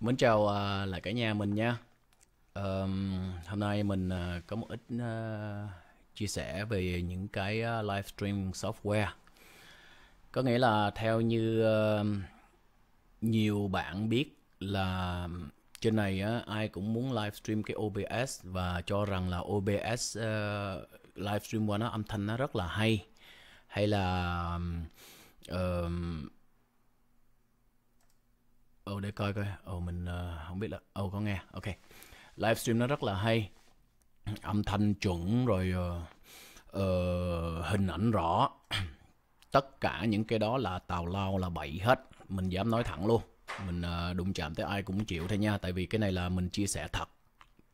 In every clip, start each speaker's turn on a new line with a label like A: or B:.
A: Mến chào uh, lại cả nhà mình nha. Um, hôm nay mình uh, có một ít uh, chia sẻ về những cái uh, stream software. Có nghĩa là theo như uh, nhiều bạn biết là trên này uh, ai cũng muốn live stream cái OBS và cho rằng là OBS uh, stream qua nó âm thanh nó rất là hay hay là um, ồ ừ, oh, để coi coi ồ ừ, oh, mình uh, không biết là ồ ừ, oh, có nghe ok livestream nó rất là hay âm thanh chuẩn rồi uh, uh, hình ảnh rõ tất cả những cái đó là tào lao là bậy hết mình dám nói thẳng luôn mình uh, đụng chạm tới ai cũng chịu thôi nha tại vì cái này là mình chia sẻ thật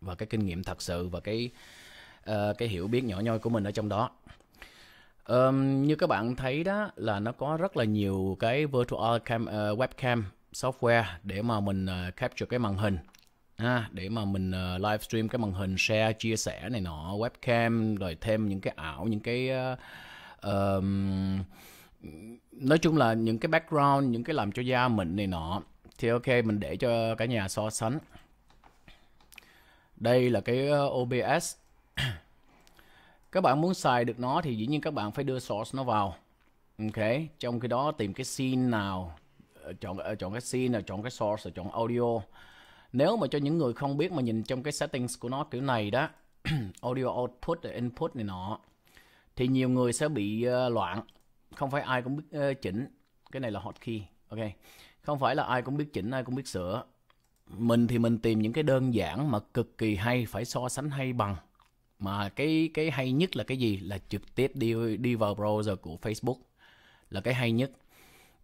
A: và cái kinh nghiệm thật sự và cái uh, cái hiểu biết nhỏ nhoi của mình ở trong đó um, như các bạn thấy đó là nó có rất là nhiều cái virtual cam, uh, webcam software để mà mình ờ, capture cái màn hình ha, để mà mình ờ, livestream cái màn hình share chia sẻ này nọ webcam rồi thêm những cái ảo những cái uh, nói chung là những cái background những cái làm cho da mịn này nọ thì ok mình để cho cả nhà so sánh đây là cái OBS các bạn muốn xài được nó thì dĩ nhiên các bạn phải đưa source nó vào ok trong khi đó tìm cái scene nào chọn ờ, chọn cái scene chọn cái source chọn audio nếu mà cho những người không biết mà nhìn trong cái settings của nó kiểu này đó audio output input này nọ thì nhiều người sẽ bị ờ, loạn không phải ai cũng biết ờ, chỉnh cái này là hotkey ok không phải là ai cũng biết chỉnh ai cũng biết sửa mình thì mình tìm những cái đơn giản mà cực kỳ hay phải so sánh hay bằng mà cái cái hay nhất là cái gì là trực tiếp đi đi vào browser của Facebook là cái hay nhất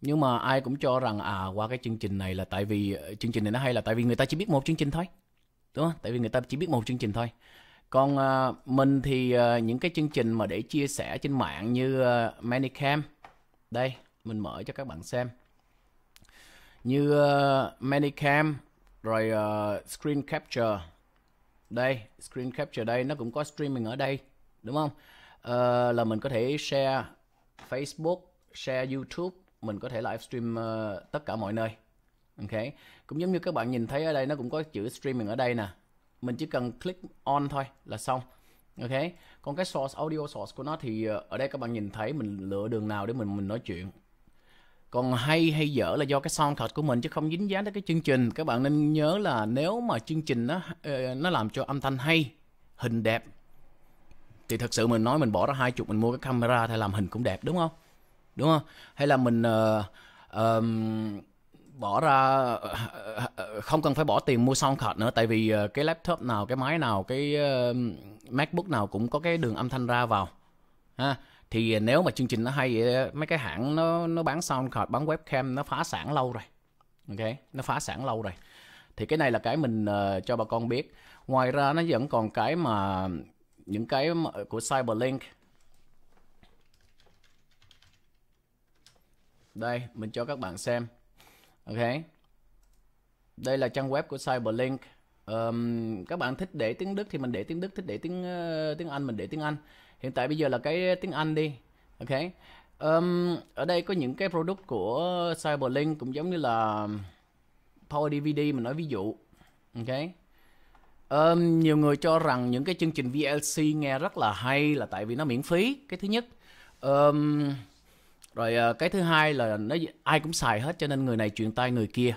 A: nhưng mà ai cũng cho rằng à qua cái chương trình này là tại vì ờ, chương trình này nó hay là tại vì người ta chỉ biết một chương trình thôi đúng không tại vì người ta chỉ biết một chương trình thôi còn uh, mình thì uh, những cái chương trình mà để chia sẻ trên mạng như uh, Manicam đây mình mở cho các bạn xem như uh, Manicam rồi uh, Screen Capture đây Screen Capture đây nó cũng có streaming ở đây đúng không uh, là mình có thể share Facebook share YouTube mình có thể live stream uh, tất cả mọi nơi ok cũng giống như các bạn nhìn thấy ở đây nó cũng có chữ streaming ở đây nè mình chỉ cần click on thôi là xong ok còn cái source audio source của nó thì ờ, ở đây các bạn nhìn thấy mình lựa đường nào để mình mình nói chuyện còn hay hay dở là do cái sound thật của mình chứ không dính dáng tới cái chương trình các bạn nên nhớ là nếu mà chương trình nó ờ, nó làm cho âm thanh hay hình đẹp thì thật sự mình nói mình bỏ ra hai chục mình mua cái camera thì làm hình cũng đẹp đúng không đúng không hay là mình uh, um, bỏ ra không cần phải bỏ tiền mua soundcard nữa tại vì ờ, cái laptop nào cái máy nào cái ờ, macbook nào cũng có cái đường âm thanh ra vào ha thì nếu mà chương trình nó hay mấy cái hãng nó nó bán soundcard bán webcam nó phá sản lâu rồi ok nó phá sản lâu rồi thì cái này là cái mình uh, cho bà con biết ngoài ra nó vẫn còn cái mà những cái của cyberlink Đây, mình cho các bạn xem. Ok. Đây là trang web của Cyberlink. Um, các bạn thích để tiếng Đức thì mình để tiếng Đức, thích để tiếng uh, tiếng Anh mình để tiếng Anh. Hiện tại bây giờ là cái tiếng Anh đi. Ok. Um, ở đây có những cái product của Cyberlink cũng giống như là Power DVD mình nói ví dụ. Ok. Um, nhiều người cho rằng những cái chương trình VLC nghe rất là hay là tại vì nó miễn phí, cái thứ nhất. Um, rồi ờ, cái thứ hai là nó ai cũng xài hết cho nên người này truyền tay người kia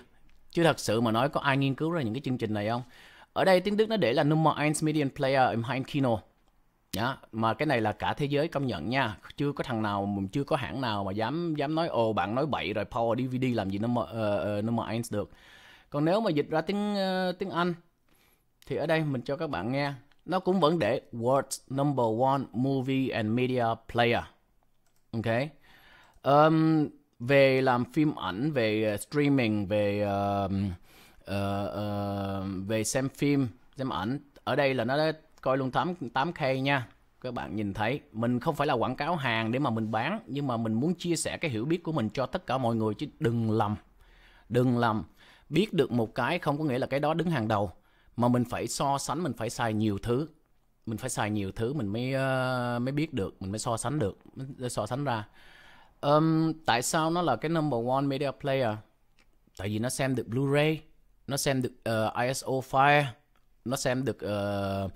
A: chứ thật sự mà nói có ai nghiên cứu ra những cái chương trình này không ở đây tiếng đức nó để là number 1 median player im heimkino Dạ, mà cái này là cả thế giới công nhận nha chưa có thằng nào mình chưa có hãng nào mà dám dám nói ồ bạn nói bậy rồi power dvd làm gì nummer uh, ờ, ờ, nummer 1 được còn nếu mà dịch ra tiếng uh, tiếng anh thì ở đây mình cho các bạn nghe nó cũng vẫn để words number one movie and media player okay um, về làm phim ảnh về ờ, streaming về uh, uh, uh, về xem phim xem ảnh ở đây là nó đã coi luôn 8 8k nha các bạn nhìn thấy mình không phải là quảng cáo hàng để mà mình bán nhưng mà mình muốn chia sẻ cái hiểu biết của mình cho tất cả mọi người chứ đừng lầm đừng lầm biết được một cái không có nghĩa là cái đó đứng hàng đầu mà mình phải so sánh mình phải xài nhiều thứ mình phải xài nhiều thứ mình mới uh, mới biết được mình mới so sánh được mới so sánh ra Um, tại sao nó là cái number one media player? Tại vì nó xem được Blu-ray, nó xem được uh, ờ, ISO file, nó xem được uh,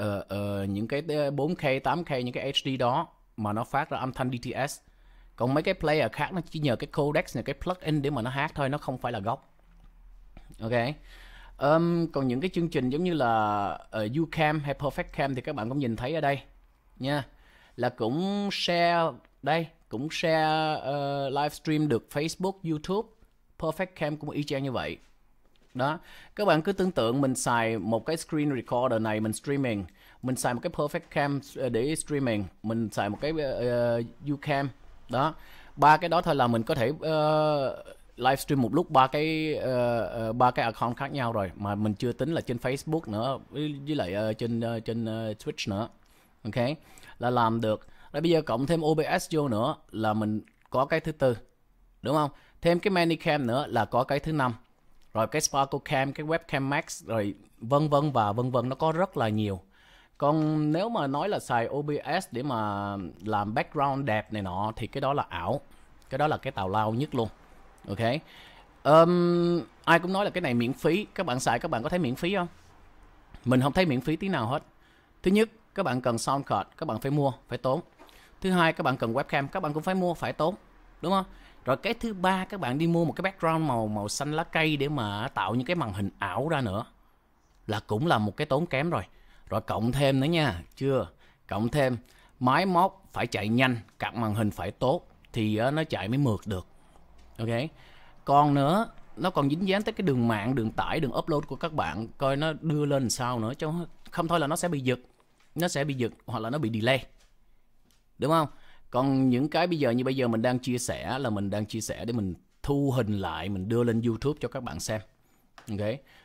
A: uh, uh, những cái 4K, ờ, 8K, những cái HD đó mà nó phát ra âm thanh DTS. Còn mấy cái player khác nó chỉ nhờ cái codec, nhờ cái plugin để mà nó hát thôi, nó không phải là gốc. Ok. Um, còn những cái chương trình giống như là uh, ờ, YouCam hay Perfect Cam thì các bạn cũng nhìn thấy ở đây nha. Là cũng share đây cũng share uh, ờ, livestream được Facebook, YouTube, Perfect Cam cũng y chang như vậy. Đó, các bạn cứ tưởng tượng mình xài một cái screen recorder này mình streaming, mình xài một cái Perfect Cam ờ, để streaming, mình xài một cái uh, Ucam. Đó. Ba cái đó thôi là mình có thể uh, livestream một lúc ba cái uh, ba cái account khác nhau rồi mà mình chưa tính là trên Facebook nữa với, với lại uh, trên uh, trên uh, Twitch nữa. Ok. Là làm được rồi bây giờ cộng thêm OBS vô nữa là mình có cái thứ tư đúng không thêm cái Manicam nữa là có cái thứ năm rồi cái Sparkle Cam, cái Webcam Max rồi vân vân và vân vân nó có rất là nhiều còn nếu mà nói là xài OBS để mà làm background đẹp này nọ thì cái đó là ảo cái đó là cái tào lao nhất luôn ok um, ai cũng nói là cái này miễn phí các bạn xài các bạn có thấy miễn phí không mình không thấy miễn phí tí nào hết thứ nhất các bạn cần soundcard các bạn phải mua phải tốn thứ hai các bạn cần webcam các bạn cũng phải mua phải tốn đúng không rồi cái thứ ba các bạn đi mua một cái background màu màu xanh lá cây để mà tạo những cái màn hình ảo ra nữa là cũng là một cái tốn kém rồi rồi cộng thêm nữa nha chưa cộng thêm máy móc phải chạy nhanh cặp màn hình phải tốt thì ờ, nó chạy mới mượt được ok còn nữa nó còn dính dáng tới cái đường mạng đường tải đường upload của các bạn coi nó đưa lên sao nữa chứ không thôi là nó sẽ bị giật nó sẽ bị giật hoặc là nó bị delay đúng không còn những cái bây giờ như bây giờ mình đang chia sẻ là mình đang chia sẻ để mình thu hình lại mình đưa lên youtube cho các bạn xem ok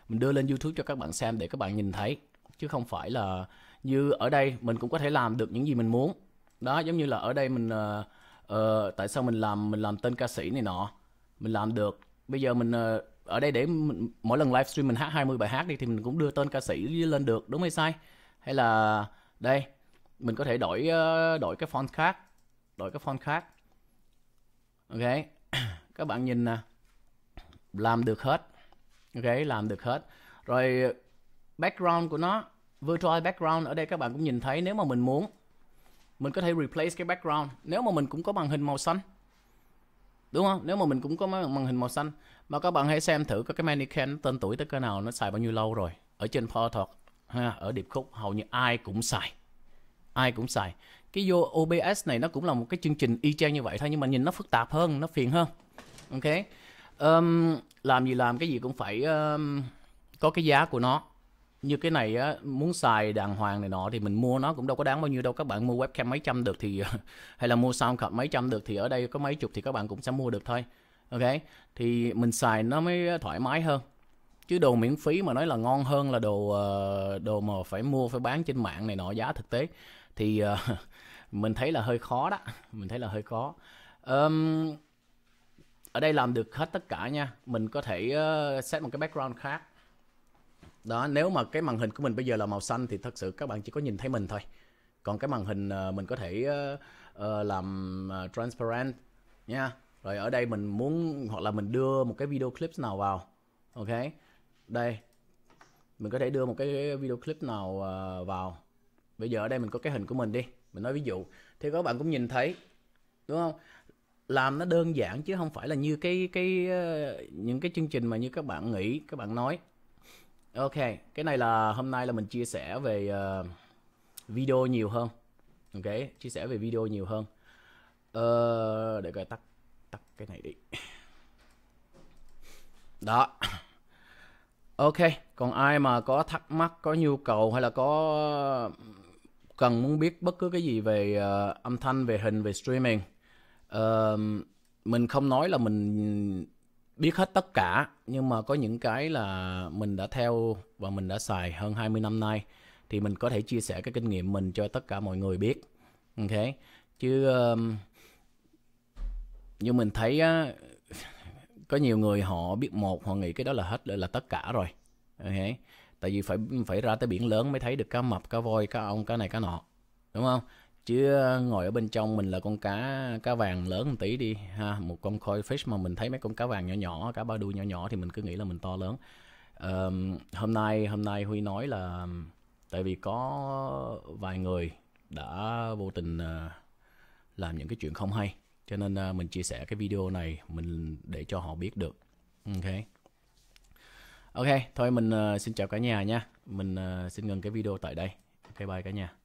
A: mình đưa lên youtube cho các bạn xem để các bạn nhìn thấy chứ không phải là như ở đây mình cũng có thể làm được những gì mình muốn đó giống như là ở đây mình uh, uh, tại sao mình làm mình làm tên ca sĩ này nọ mình làm được bây giờ mình uh, ở đây để mỗi lần livestream mình hát 20 bài hát đi thì mình cũng đưa tên ca sĩ lên được đúng hay sai hay là đây mình có thể đổi ờ, đổi cái font khác đổi cái font khác ok các bạn nhìn nè làm được hết ok làm được hết rồi background của nó virtual background ở đây các bạn cũng nhìn thấy nếu mà mình muốn mình có thể replace cái background nếu mà mình cũng có màn hình màu xanh đúng không nếu mà mình cũng có màn hình màu xanh mà các bạn hãy xem thử các cái mannequin tên tuổi tới cái nào nó xài bao nhiêu lâu rồi ở trên Photoshop ha ở điệp khúc hầu như ai cũng xài ai cũng xài cái vô OBS này nó cũng là một cái chương trình y chang như vậy thôi nhưng mà nhìn nó phức tạp hơn nó phiền hơn ok um, làm gì làm cái gì cũng phải um, có cái giá của nó như cái này á, muốn xài đàng hoàng này nọ thì mình mua nó cũng đâu có đáng bao nhiêu đâu các bạn mua webcam mấy trăm được thì hay là mua sound card mấy trăm được thì ở đây có mấy chục thì các bạn cũng sẽ mua được thôi ok thì mình xài nó mới thoải mái hơn chứ đồ miễn phí mà nói là ngon hơn là đồ ờ, đồ mà phải mua phải bán trên mạng này nọ giá thực tế thì uh, mình thấy là hơi khó đó mình thấy là hơi khó um, ở đây làm được hết tất cả nha mình có thể uh, set một cái background khác đó nếu mà cái màn hình của mình bây giờ là màu xanh thì thật sự các bạn chỉ có nhìn thấy mình thôi còn cái màn hình uh, mình có thể uh, uh, làm uh, transparent nha rồi ở đây mình muốn hoặc là mình đưa một cái video clip nào vào ok đây mình có thể đưa một cái video clip nào uh, vào bây giờ ở đây mình có cái hình của mình đi mình nói ví dụ thì các bạn cũng nhìn thấy đúng không làm nó đơn giản chứ không phải là như cái cái ờ, những cái chương trình mà như các bạn nghĩ các bạn nói ok cái này là hôm nay là mình chia sẻ về uh, video nhiều hơn ok chia sẻ về video nhiều hơn uh, để coi tắt tắt cái này đi đó ok còn ai mà có thắc mắc có nhu cầu hay là có cần muốn biết bất cứ cái gì về uh, âm thanh về hình về streaming uh, mình không nói là mình biết hết tất cả nhưng mà có những cái là mình đã theo và mình đã xài hơn 20 năm nay thì mình có thể chia sẻ cái kinh nghiệm mình cho tất cả mọi người biết ok chứ um, như mình thấy á, có nhiều người họ biết một họ nghĩ cái đó là hết là tất cả rồi ok tại vì phải phải ra tới biển lớn mới thấy được cá mập cá voi cá ong cá này cá nọ đúng không chứ ờ, ngồi ở bên trong mình là con cá cá vàng lớn một tí đi ha một con koi fish mà mình thấy mấy con cá vàng nhỏ nhỏ cá ba đuôi nhỏ nhỏ thì mình cứ nghĩ là mình to lớn um, hôm nay hôm nay huy nói là tại vì có vài người đã vô tình ờ, làm những cái chuyện không hay cho nên ờ, mình chia sẻ cái video này mình để cho họ biết được ok ok thôi mình uh, xin chào cả nhà nha mình uh, xin ngừng cái video tại đây ok bye cả nhà